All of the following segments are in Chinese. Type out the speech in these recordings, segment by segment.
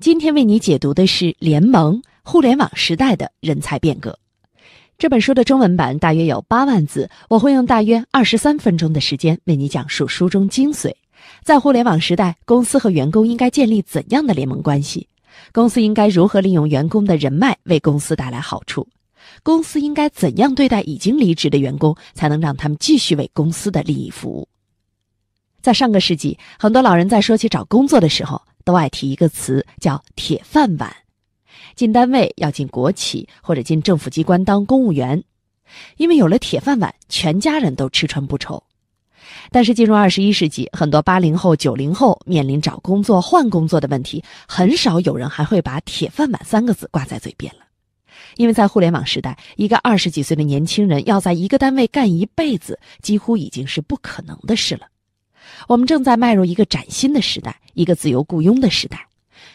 今天为你解读的是《联盟：互联网时代的人才变革》这本书的中文版，大约有八万字。我会用大约二十三分钟的时间为你讲述书中精髓。在互联网时代，公司和员工应该建立怎样的联盟关系？公司应该如何利用员工的人脉为公司带来好处？公司应该怎样对待已经离职的员工，才能让他们继续为公司的利益服务？在上个世纪，很多老人在说起找工作的时候。都爱提一个词叫“铁饭碗”，进单位要进国企或者进政府机关当公务员，因为有了铁饭碗，全家人都吃穿不愁。但是进入二十一世纪，很多八零后、九零后面临找工作、换工作的问题，很少有人还会把“铁饭碗”三个字挂在嘴边了，因为在互联网时代，一个二十几岁的年轻人要在一个单位干一辈子，几乎已经是不可能的事了。我们正在迈入一个崭新的时代，一个自由雇佣的时代。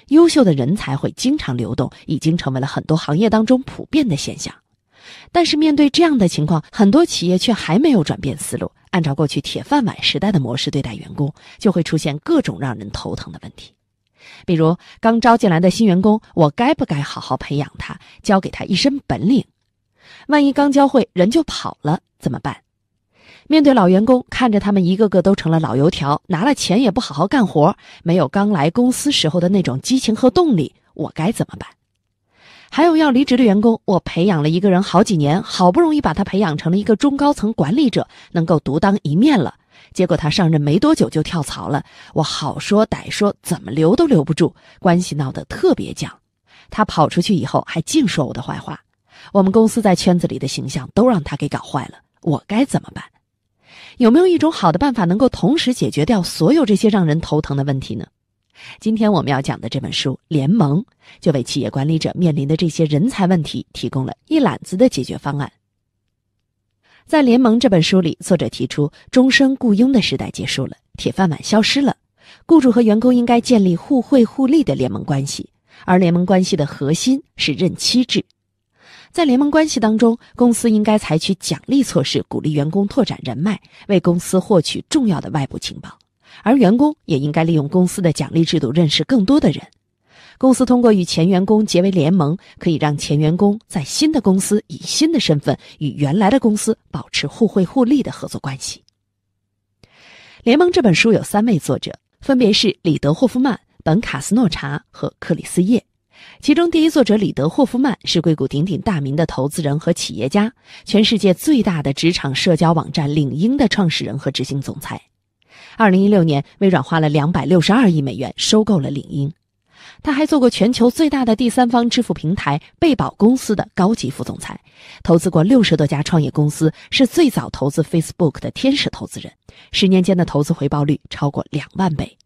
优秀的人才会经常流动，已经成为了很多行业当中普遍的现象。但是，面对这样的情况，很多企业却还没有转变思路，按照过去铁饭碗时代的模式对待员工，就会出现各种让人头疼的问题。比如，刚招进来的新员工，我该不该好好培养他，教给他一身本领？万一刚教会人就跑了，怎么办？面对老员工，看着他们一个个都成了老油条，拿了钱也不好好干活，没有刚来公司时候的那种激情和动力，我该怎么办？还有要离职的员工，我培养了一个人好几年，好不容易把他培养成了一个中高层管理者，能够独当一面了，结果他上任没多久就跳槽了，我好说歹说怎么留都留不住，关系闹得特别僵，他跑出去以后还净说我的坏话，我们公司在圈子里的形象都让他给搞坏了，我该怎么办？有没有一种好的办法能够同时解决掉所有这些让人头疼的问题呢？今天我们要讲的这本书《联盟》，就为企业管理者面临的这些人才问题提供了一揽子的解决方案。在《联盟》这本书里，作者提出，终身雇佣的时代结束了，铁饭碗消失了，雇主和员工应该建立互惠互利的联盟关系，而联盟关系的核心是任期制。在联盟关系当中，公司应该采取奖励措施，鼓励员工拓展人脉，为公司获取重要的外部情报；而员工也应该利用公司的奖励制度，认识更多的人。公司通过与前员工结为联盟，可以让前员工在新的公司以新的身份与原来的公司保持互惠互利的合作关系。《联盟》这本书有三位作者，分别是李德·霍夫曼、本·卡斯诺查和克里斯·叶。其中，第一作者里德霍夫曼是硅谷鼎鼎大名的投资人和企业家，全世界最大的职场社交网站领英的创始人和执行总裁。二零一六年，微软花了两百六十二亿美元收购了领英。他还做过全球最大的第三方支付平台贝宝公司的高级副总裁，投资过六十多家创业公司，是最早投资 Facebook 的天使投资人。十年间的投资回报率超过两万倍。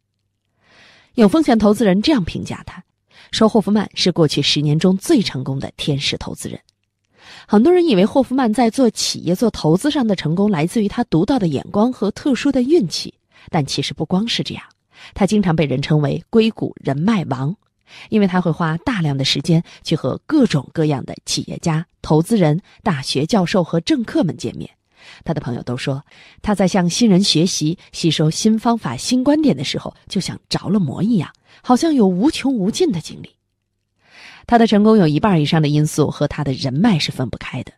有风险投资人这样评价他。说霍夫曼是过去十年中最成功的天使投资人。很多人以为霍夫曼在做企业、做投资上的成功来自于他独到的眼光和特殊的运气，但其实不光是这样。他经常被人称为“硅谷人脉王”，因为他会花大量的时间去和各种各样的企业家、投资人、大学教授和政客们见面。他的朋友都说，他在向新人学习、吸收新方法、新观点的时候，就像着了魔一样，好像有无穷无尽的精力。他的成功有一半以上的因素和他的人脉是分不开的。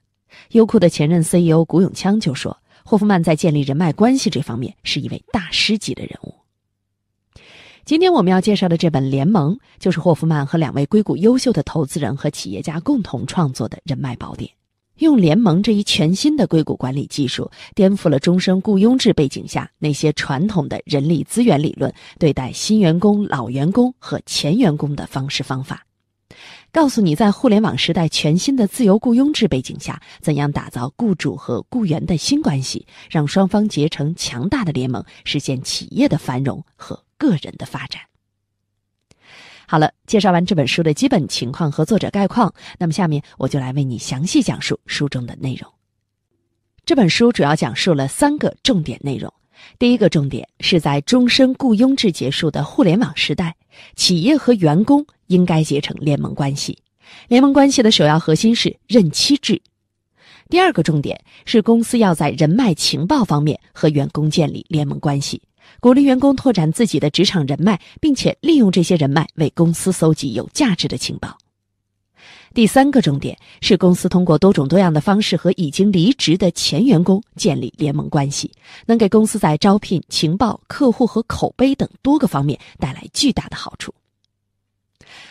优酷的前任 CEO 古永锵就说，霍夫曼在建立人脉关系这方面是一位大师级的人物。今天我们要介绍的这本《联盟》，就是霍夫曼和两位硅谷优秀的投资人和企业家共同创作的人脉宝典。用联盟这一全新的硅谷管理技术，颠覆了终生雇佣制背景下那些传统的人力资源理论对待新员工、老员工和前员工的方式方法，告诉你在互联网时代全新的自由雇佣制背景下，怎样打造雇主和雇员的新关系，让双方结成强大的联盟，实现企业的繁荣和个人的发展。好了，介绍完这本书的基本情况和作者概况，那么下面我就来为你详细讲述书中的内容。这本书主要讲述了三个重点内容。第一个重点是在终身雇佣制结束的互联网时代，企业和员工应该结成联盟关系。联盟关系的首要核心是任期制。第二个重点是公司要在人脉情报方面和员工建立联盟关系。鼓励员工拓展自己的职场人脉，并且利用这些人脉为公司搜集有价值的情报。第三个重点是，公司通过多种多样的方式和已经离职的前员工建立联盟关系，能给公司在招聘、情报、客户和口碑等多个方面带来巨大的好处。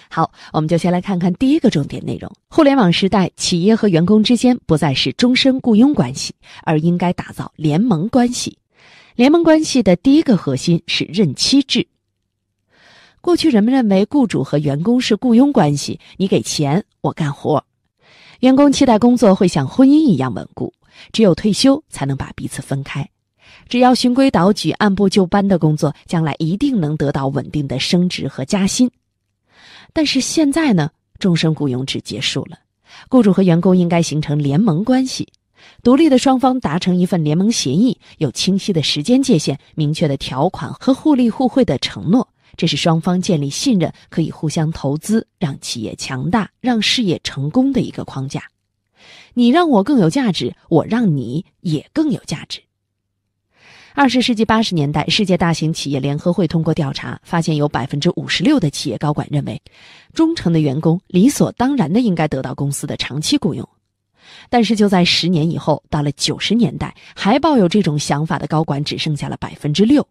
好，我们就先来看看第一个重点内容：互联网时代，企业和员工之间不再是终身雇佣关系，而应该打造联盟关系。联盟关系的第一个核心是任期制。过去人们认为雇主和员工是雇佣关系，你给钱我干活，员工期待工作会像婚姻一样稳固，只有退休才能把彼此分开。只要循规蹈矩、按部就班的工作，将来一定能得到稳定的升职和加薪。但是现在呢，终身雇佣制结束了，雇主和员工应该形成联盟关系。独立的双方达成一份联盟协议，有清晰的时间界限、明确的条款和互利互惠的承诺，这是双方建立信任、可以互相投资、让企业强大、让事业成功的一个框架。你让我更有价值，我让你也更有价值。二十世纪八十年代，世界大型企业联合会通过调查发现，有百分之五十六的企业高管认为，忠诚的员工理所当然的应该得到公司的长期雇佣。但是就在十年以后，到了九十年代，还抱有这种想法的高管只剩下了百分之六。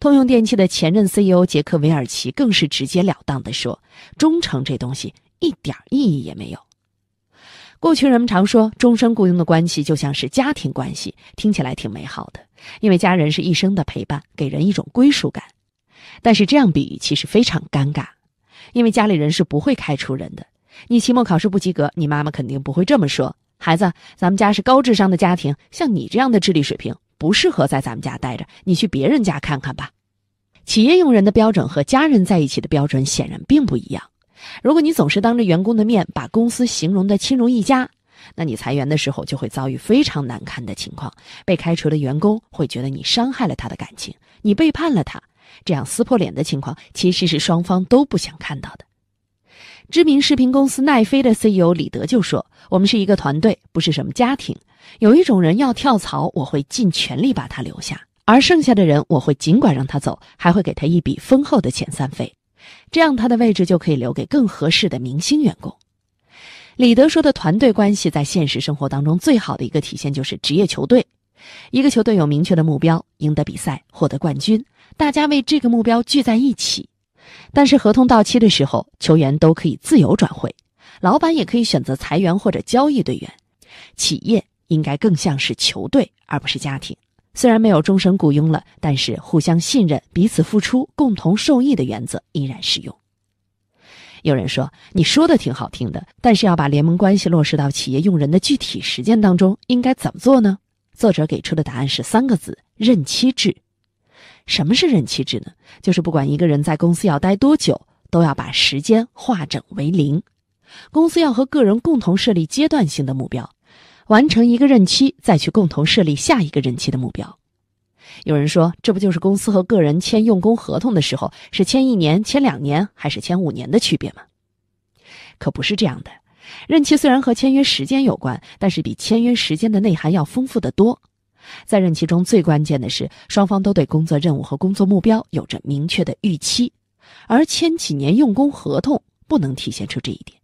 通用电气的前任 CEO 杰克韦尔奇更是直截了当地说：“忠诚这东西一点意义也没有。”过去人们常说，终身雇佣的关系就像是家庭关系，听起来挺美好的，因为家人是一生的陪伴，给人一种归属感。但是这样比喻其实非常尴尬，因为家里人是不会开除人的。你期末考试不及格，你妈妈肯定不会这么说。孩子，咱们家是高智商的家庭，像你这样的智力水平不适合在咱们家待着，你去别人家看看吧。企业用人的标准和家人在一起的标准显然并不一样。如果你总是当着员工的面把公司形容的亲如一家，那你裁员的时候就会遭遇非常难堪的情况。被开除的员工会觉得你伤害了他的感情，你背叛了他，这样撕破脸的情况其实是双方都不想看到的。知名视频公司奈飞的 CEO 李德就说：“我们是一个团队，不是什么家庭。有一种人要跳槽，我会尽全力把他留下；而剩下的人，我会尽管让他走，还会给他一笔丰厚的遣散费，这样他的位置就可以留给更合适的明星员工。”李德说的团队关系，在现实生活当中最好的一个体现就是职业球队。一个球队有明确的目标，赢得比赛，获得冠军，大家为这个目标聚在一起。但是合同到期的时候，球员都可以自由转会，老板也可以选择裁员或者交易队员。企业应该更像是球队，而不是家庭。虽然没有终身雇佣了，但是互相信任、彼此付出、共同受益的原则依然适用。有人说，你说的挺好听的，但是要把联盟关系落实到企业用人的具体实践当中，应该怎么做呢？作者给出的答案是三个字：任期制。什么是任期制呢？就是不管一个人在公司要待多久，都要把时间化整为零。公司要和个人共同设立阶段性的目标，完成一个任期，再去共同设立下一个任期的目标。有人说，这不就是公司和个人签用工合同的时候，是签一年、签两年，还是签五年的区别吗？可不是这样的。任期虽然和签约时间有关，但是比签约时间的内涵要丰富的多。在任期中最关键的是，双方都对工作任务和工作目标有着明确的预期，而签几年用工合同不能体现出这一点。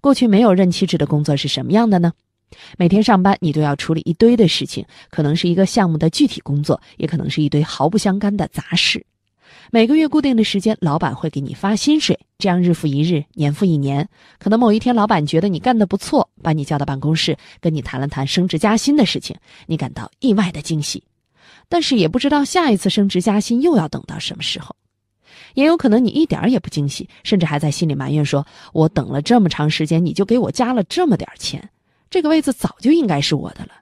过去没有任期制的工作是什么样的呢？每天上班，你都要处理一堆的事情，可能是一个项目的具体工作，也可能是一堆毫不相干的杂事。每个月固定的时间，老板会给你发薪水。这样日复一日，年复一年，可能某一天，老板觉得你干得不错，把你叫到办公室，跟你谈了谈升职加薪的事情，你感到意外的惊喜。但是也不知道下一次升职加薪又要等到什么时候。也有可能你一点也不惊喜，甚至还在心里埋怨说：“我等了这么长时间，你就给我加了这么点钱，这个位子早就应该是我的了。”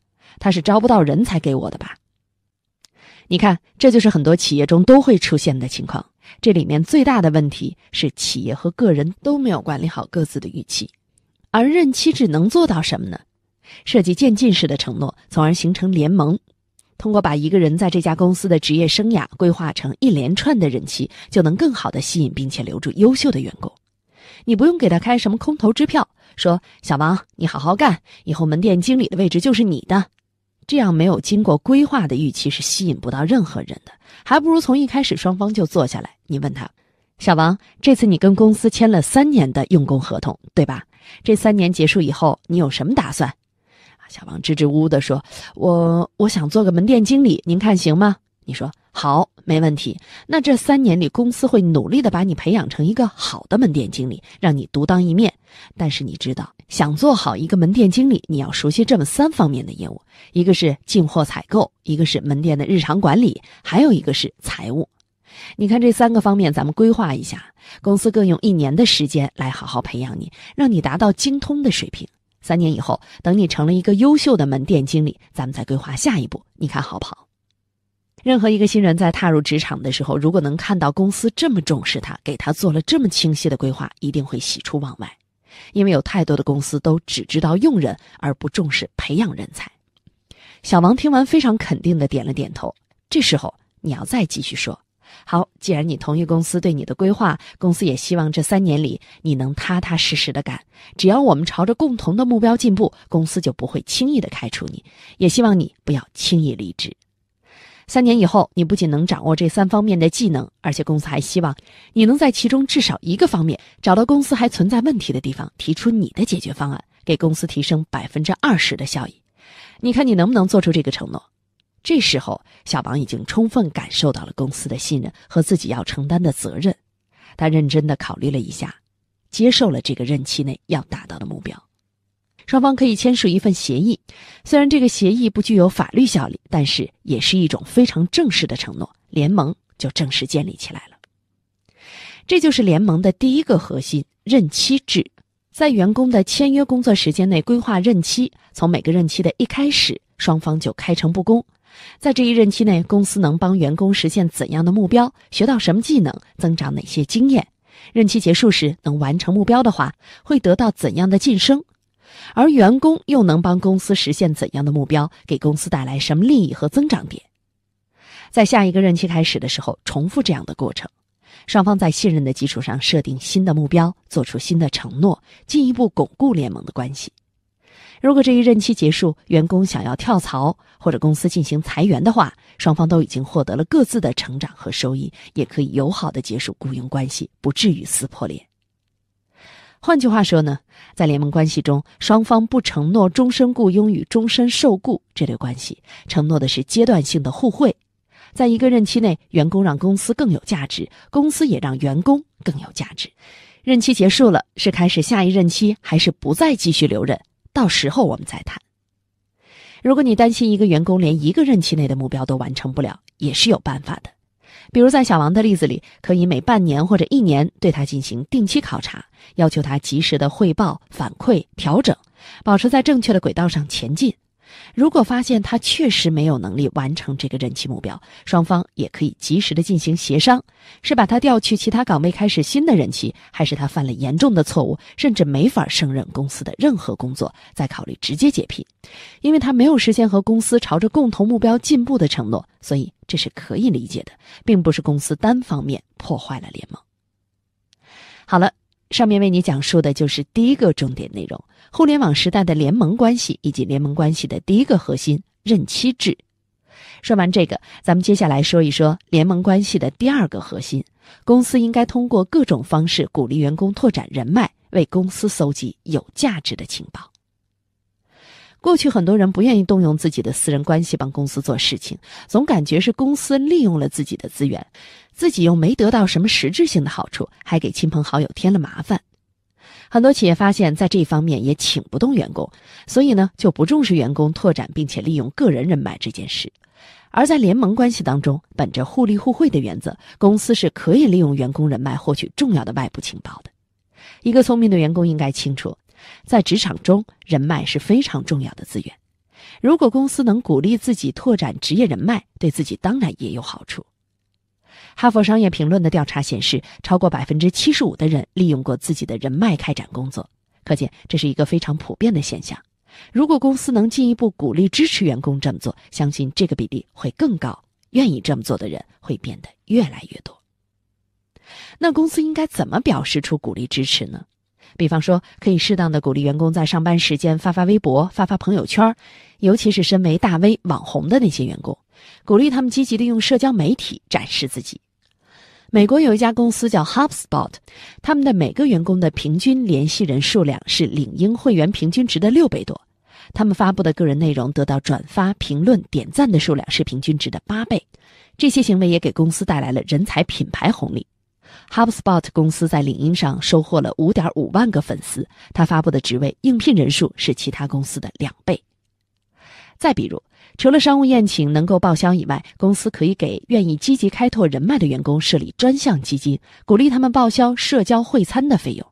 他是招不到人才给我的吧？你看，这就是很多企业中都会出现的情况。这里面最大的问题是企业和个人都没有管理好各自的预期，而任期制能做到什么呢？设计渐进式的承诺，从而形成联盟。通过把一个人在这家公司的职业生涯规划成一连串的任期，就能更好的吸引并且留住优秀的员工。你不用给他开什么空头支票，说小王，你好好干，以后门店经理的位置就是你的。这样没有经过规划的预期是吸引不到任何人的，还不如从一开始双方就坐下来。你问他，小王，这次你跟公司签了三年的用工合同，对吧？这三年结束以后，你有什么打算？啊，小王支支吾吾地说，我我想做个门店经理，您看行吗？你说好，没问题。那这三年里，公司会努力的把你培养成一个好的门店经理，让你独当一面。但是你知道，想做好一个门店经理，你要熟悉这么三方面的业务：一个是进货采购，一个是门店的日常管理，还有一个是财务。你看这三个方面，咱们规划一下，公司更用一年的时间来好好培养你，让你达到精通的水平。三年以后，等你成了一个优秀的门店经理，咱们再规划下一步。你看好不好？任何一个新人在踏入职场的时候，如果能看到公司这么重视他，给他做了这么清晰的规划，一定会喜出望外。因为有太多的公司都只知道用人，而不重视培养人才。小王听完非常肯定的点了点头。这时候你要再继续说：“好，既然你同意公司对你的规划，公司也希望这三年里你能踏踏实实的干。只要我们朝着共同的目标进步，公司就不会轻易的开除你。也希望你不要轻易离职。”三年以后，你不仅能掌握这三方面的技能，而且公司还希望你能在其中至少一个方面找到公司还存在问题的地方，提出你的解决方案，给公司提升百分之二十的效益。你看你能不能做出这个承诺？这时候，小王已经充分感受到了公司的信任和自己要承担的责任，他认真地考虑了一下，接受了这个任期内要达到的目标。双方可以签署一份协议，虽然这个协议不具有法律效力，但是也是一种非常正式的承诺，联盟就正式建立起来了。这就是联盟的第一个核心：任期制。在员工的签约工作时间内规划任期，从每个任期的一开始，双方就开诚布公。在这一任期内，公司能帮员工实现怎样的目标，学到什么技能，增长哪些经验，任期结束时能完成目标的话，会得到怎样的晋升。而员工又能帮公司实现怎样的目标，给公司带来什么利益和增长点？在下一个任期开始的时候，重复这样的过程，双方在信任的基础上设定新的目标，做出新的承诺，进一步巩固联盟的关系。如果这一任期结束，员工想要跳槽，或者公司进行裁员的话，双方都已经获得了各自的成长和收益，也可以友好的结束雇佣关系，不至于撕破脸。换句话说呢，在联盟关系中，双方不承诺终身雇佣与终身受雇这类关系，承诺的是阶段性的互惠。在一个任期内，员工让公司更有价值，公司也让员工更有价值。任期结束了，是开始下一任期，还是不再继续留任？到时候我们再谈。如果你担心一个员工连一个任期内的目标都完成不了，也是有办法的。比如在小王的例子里，可以每半年或者一年对他进行定期考察，要求他及时的汇报、反馈、调整，保持在正确的轨道上前进。如果发现他确实没有能力完成这个任期目标，双方也可以及时的进行协商，是把他调去其他岗位开始新的任期，还是他犯了严重的错误，甚至没法胜任公司的任何工作，再考虑直接解聘，因为他没有实现和公司朝着共同目标进步的承诺，所以这是可以理解的，并不是公司单方面破坏了联盟。好了。上面为你讲述的就是第一个重点内容：互联网时代的联盟关系以及联盟关系的第一个核心任期制。说完这个，咱们接下来说一说联盟关系的第二个核心：公司应该通过各种方式鼓励员工拓展人脉，为公司搜集有价值的情报。过去很多人不愿意动用自己的私人关系帮公司做事情，总感觉是公司利用了自己的资源，自己又没得到什么实质性的好处，还给亲朋好友添了麻烦。很多企业发现，在这方面也请不动员工，所以呢，就不重视员工拓展并且利用个人人脉这件事。而在联盟关系当中，本着互利互惠的原则，公司是可以利用员工人脉获取重要的外部情报的。一个聪明的员工应该清楚。在职场中，人脉是非常重要的资源。如果公司能鼓励自己拓展职业人脉，对自己当然也有好处。哈佛商业评论的调查显示，超过百分之七十五的人利用过自己的人脉开展工作，可见这是一个非常普遍的现象。如果公司能进一步鼓励支持员工这么做，相信这个比例会更高，愿意这么做的人会变得越来越多。那公司应该怎么表示出鼓励支持呢？比方说，可以适当的鼓励员工在上班时间发发微博、发发朋友圈，尤其是身为大 V 网红的那些员工，鼓励他们积极利用社交媒体展示自己。美国有一家公司叫 HubSpot，他们的每个员工的平均联系人数量是领英会员平均值的六倍多，他们发布的个人内容得到转发、评论、点赞的数量是平均值的八倍，这些行为也给公司带来了人才品牌红利。HubSpot 公司在领英上收获了5.5万个粉丝，他发布的职位应聘人数是其他公司的两倍。再比如，除了商务宴请能够报销以外，公司可以给愿意积极开拓人脉的员工设立专项基金，鼓励他们报销社交会餐的费用。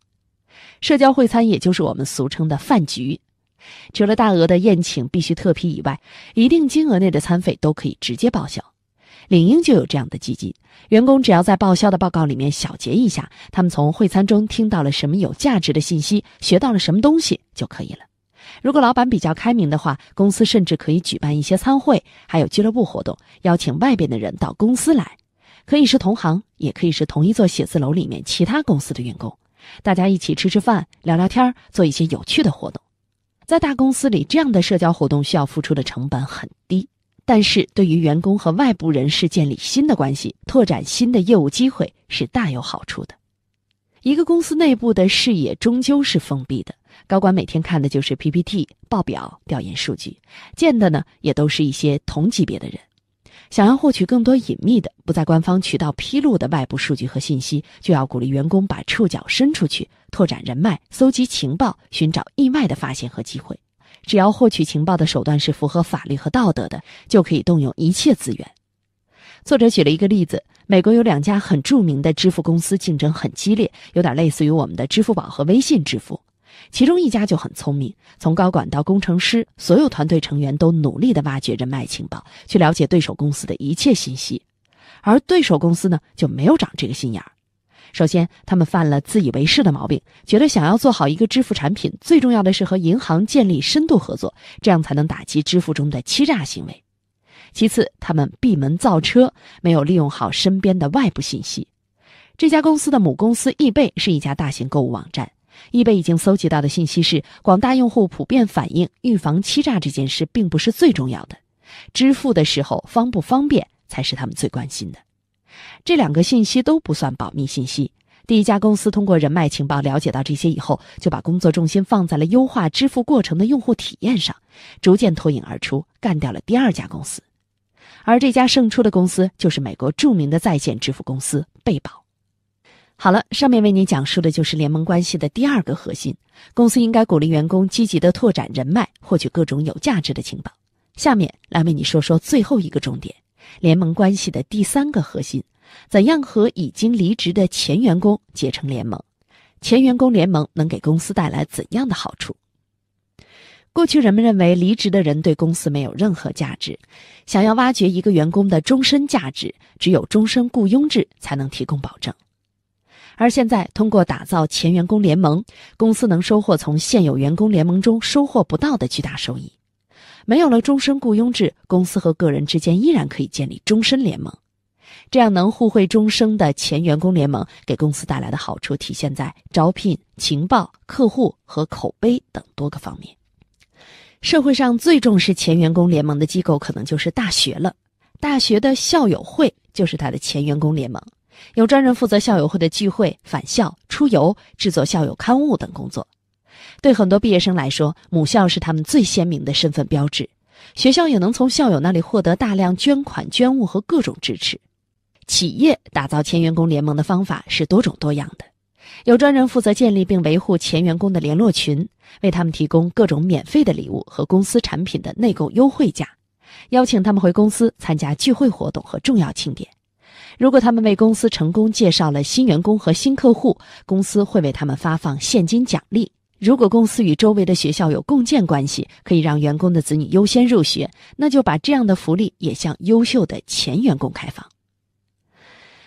社交会餐也就是我们俗称的饭局，除了大额的宴请必须特批以外，一定金额内的餐费都可以直接报销。领英就有这样的基金，员工只要在报销的报告里面小结一下，他们从会餐中听到了什么有价值的信息，学到了什么东西就可以了。如果老板比较开明的话，公司甚至可以举办一些餐会，还有俱乐部活动，邀请外边的人到公司来，可以是同行，也可以是同一座写字楼里面其他公司的员工，大家一起吃吃饭，聊聊天，做一些有趣的活动。在大公司里，这样的社交活动需要付出的成本很低。但是对于员工和外部人士建立新的关系、拓展新的业务机会是大有好处的。一个公司内部的视野终究是封闭的，高管每天看的就是 PPT、报表、调研数据，见的呢也都是一些同级别的人。想要获取更多隐秘的、不在官方渠道披露的外部数据和信息，就要鼓励员工把触角伸出去，拓展人脉，搜集情报，寻找意外的发现和机会。只要获取情报的手段是符合法律和道德的，就可以动用一切资源。作者举了一个例子：，美国有两家很著名的支付公司，竞争很激烈，有点类似于我们的支付宝和微信支付。其中一家就很聪明，从高管到工程师，所有团队成员都努力的挖掘人脉情报，去了解对手公司的一切信息，而对手公司呢，就没有长这个心眼儿。首先，他们犯了自以为是的毛病，觉得想要做好一个支付产品，最重要的是和银行建立深度合作，这样才能打击支付中的欺诈行为。其次，他们闭门造车，没有利用好身边的外部信息。这家公司的母公司易贝是一家大型购物网站，易贝已经搜集到的信息是，广大用户普遍反映，预防欺诈这件事并不是最重要的，支付的时候方不方便才是他们最关心的。这两个信息都不算保密信息。第一家公司通过人脉情报了解到这些以后，就把工作重心放在了优化支付过程的用户体验上，逐渐脱颖而出，干掉了第二家公司。而这家胜出的公司就是美国著名的在线支付公司贝宝。好了，上面为您讲述的就是联盟关系的第二个核心：公司应该鼓励员工积极地拓展人脉，获取各种有价值的情报。下面来为你说说最后一个重点。联盟关系的第三个核心，怎样和已经离职的前员工结成联盟？前员工联盟能给公司带来怎样的好处？过去人们认为离职的人对公司没有任何价值，想要挖掘一个员工的终身价值，只有终身雇佣制才能提供保证。而现在，通过打造前员工联盟，公司能收获从现有员工联盟中收获不到的巨大收益。没有了终身雇佣制，公司和个人之间依然可以建立终身联盟。这样能互惠终生的前员工联盟，给公司带来的好处体现在招聘、情报、客户和口碑等多个方面。社会上最重视前员工联盟的机构，可能就是大学了。大学的校友会就是他的前员工联盟，有专人负责校友会的聚会、返校、出游、制作校友刊物等工作。对很多毕业生来说，母校是他们最鲜明的身份标志。学校也能从校友那里获得大量捐款、捐物和各种支持。企业打造前员工联盟的方法是多种多样的，有专人负责建立并维护前员工的联络群，为他们提供各种免费的礼物和公司产品的内购优惠价，邀请他们回公司参加聚会活动和重要庆典。如果他们为公司成功介绍了新员工和新客户，公司会为他们发放现金奖励。如果公司与周围的学校有共建关系，可以让员工的子女优先入学，那就把这样的福利也向优秀的前员工开放。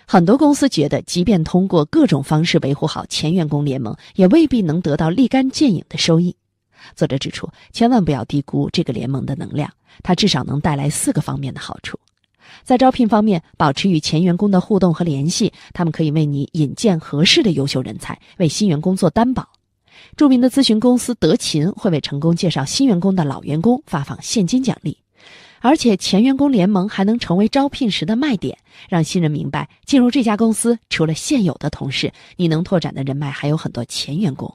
很多公司觉得，即便通过各种方式维护好前员工联盟，也未必能得到立竿见影的收益。作者指出，千万不要低估这个联盟的能量，它至少能带来四个方面的好处：在招聘方面，保持与前员工的互动和联系，他们可以为你引荐合适的优秀人才，为新员工做担保。著名的咨询公司德勤会为成功介绍新员工的老员工发放现金奖励，而且前员工联盟还能成为招聘时的卖点，让新人明白进入这家公司除了现有的同事，你能拓展的人脉还有很多前员工。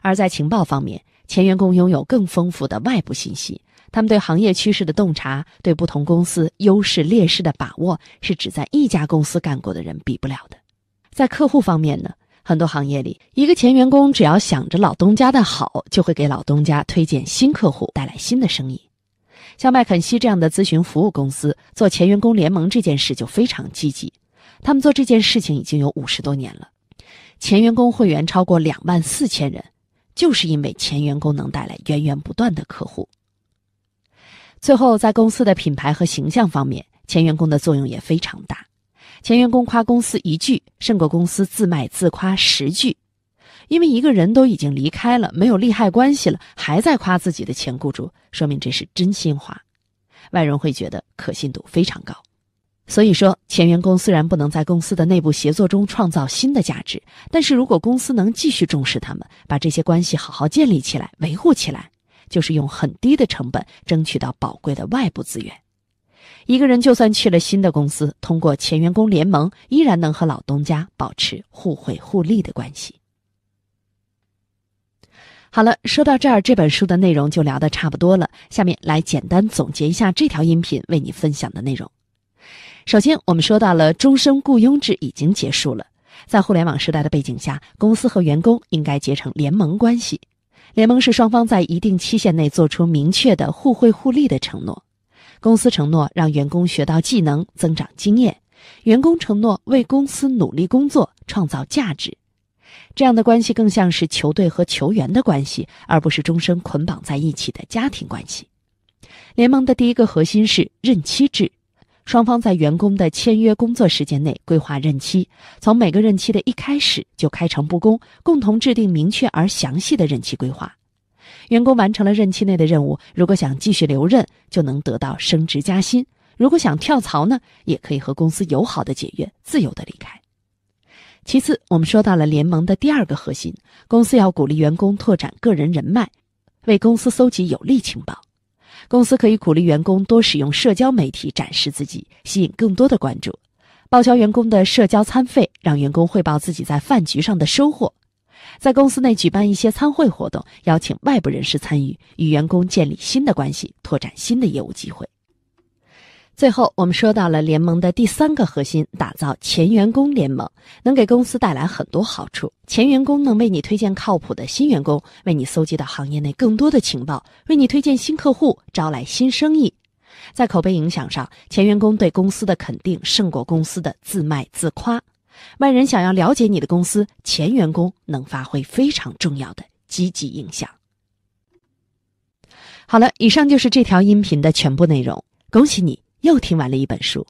而在情报方面，前员工拥有更丰富的外部信息，他们对行业趋势的洞察，对不同公司优势劣势的把握，是只在一家公司干过的人比不了的。在客户方面呢？很多行业里，一个前员工只要想着老东家的好，就会给老东家推荐新客户，带来新的生意。像麦肯锡这样的咨询服务公司，做前员工联盟这件事就非常积极。他们做这件事情已经有五十多年了，前员工会员超过两万四千人，就是因为前员工能带来源源不断的客户。最后，在公司的品牌和形象方面，前员工的作用也非常大。前员工夸公司一句，胜过公司自卖自夸十句，因为一个人都已经离开了，没有利害关系了，还在夸自己的前雇主，说明这是真心话，外人会觉得可信度非常高。所以说，前员工虽然不能在公司的内部协作中创造新的价值，但是如果公司能继续重视他们，把这些关系好好建立起来、维护起来，就是用很低的成本争取到宝贵的外部资源。一个人就算去了新的公司，通过前员工联盟，依然能和老东家保持互惠互利的关系。好了，说到这儿，这本书的内容就聊的差不多了。下面来简单总结一下这条音频为你分享的内容。首先，我们说到了终身雇佣制已经结束了，在互联网时代的背景下，公司和员工应该结成联盟关系。联盟是双方在一定期限内做出明确的互惠互利的承诺。公司承诺让员工学到技能、增长经验，员工承诺为公司努力工作、创造价值。这样的关系更像是球队和球员的关系，而不是终身捆绑在一起的家庭关系。联盟的第一个核心是任期制，双方在员工的签约工作时间内规划任期，从每个任期的一开始就开诚布公，共同制定明确而详细的任期规划。员工完成了任期内的任务，如果想继续留任，就能得到升职加薪；如果想跳槽呢，也可以和公司友好的解约，自由的离开。其次，我们说到了联盟的第二个核心，公司要鼓励员工拓展个人人脉，为公司搜集有利情报。公司可以鼓励员工多使用社交媒体展示自己，吸引更多的关注，报销员工的社交餐费，让员工汇报自己在饭局上的收获。在公司内举办一些参会活动，邀请外部人士参与，与员工建立新的关系，拓展新的业务机会。最后，我们说到了联盟的第三个核心：打造前员工联盟，能给公司带来很多好处。前员工能为你推荐靠谱的新员工，为你搜集到行业内更多的情报，为你推荐新客户，招来新生意。在口碑影响上，前员工对公司的肯定胜过公司的自卖自夸。外人想要了解你的公司，前员工能发挥非常重要的积极影响。好了，以上就是这条音频的全部内容。恭喜你又听完了一本书。